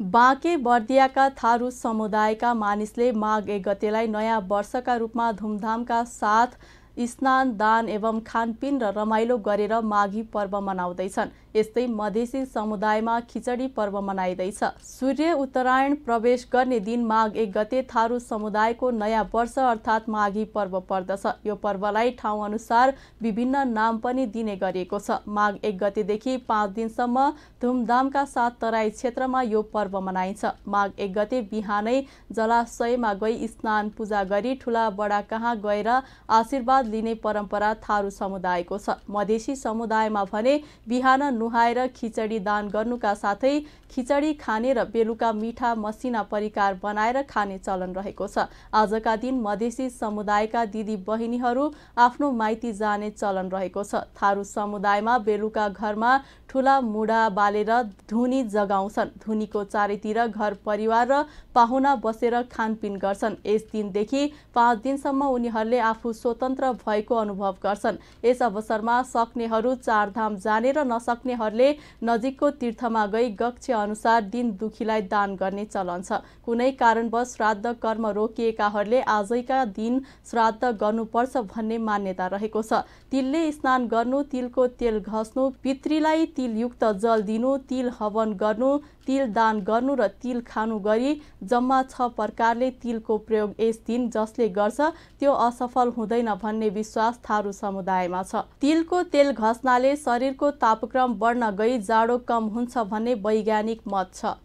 बाँके बर्दियाका थारू समुदायका मानिसले माघ एक गतेलाई नयाँ वर्षका रूपमा धुमधामका साथ स्नान दान एवं खानपिन र रमाइलो गरेर माघी पर्व मनाउँदैछन् यस्तै मधेसी समुदायमा खिचडी पर्व मनाइँदैछ सूर्य उत्तरायण प्रवेश गर्ने दिन माघ एक गते थारू समुदायको नयाँ वर्ष अर्थात् माघी पर्व पर्दछ यो पर्वलाई ठाउँ अनुसार विभिन्न नाम पनि दिने गरिएको छ माघ एक गतेदेखि पाँच दिनसम्म धुमधामका साथ तराई क्षेत्रमा यो पर्व मनाइन्छ माघ एक गते बिहानै जलाशयमा गई स्नान पूजा गरी ठुला बडा कहाँ गएर आशीर्वाद लिने परम्परा थारू समुदायको छ मधेसी समुदायमा भने बिहान नुहाएर खिचडी दान गर्नुका साथै खिचडी खाने र बेलुका मिठा मसिना परिकार बनाएर खाने चलन रहेको छ आजका दिन मधेसी समुदायका दिदी बहिनीहरू आफ्नो माइती जाने चलन रहेको छ थारू समुदायमा बेलुका घरमा ठुला मुढा बालेर धुनी जगाउँछन् धुनीको चारैतिर घर परिवार र पाहुना बसेर खानपिन गर्छन् यस दिनदेखि पाँच दिनसम्म उनीहरूले आफू स्वतन्त्र भएको अनुभव गर्छन् यस अवसरमा सक्नेहरू चारधाम जाने र नसक्नेहरूले नजिकको तीर्थमा गई अनुसार दिन दुखीलाई दान गर्ने चलन छ कुनै कारणवश श्राद्ध कर्म रोकिएकाहरूले आजैका दिन श्राद्ध गर्नुपर्छ भन्ने मान्यता रहेको छ तिलले स्नान गर्नु तिलको तेल घस्नु पितृलाई तिलयुक्त जल दिनु तिल हवन गर्नु तिल दान गर्नु र तिल खानु गरी जम्मा छ प्रकारले तिलको प्रयोग यस दिन जसले गर्छ त्यो असफल हुँदैन भन्ने भन्ने विश्वास थारू समुदायमा छ तिलको तेल घस्नाले शरीरको तापक्रम बढ्न गई जाडो कम हुन्छ भन्ने वैज्ञानिक मत छ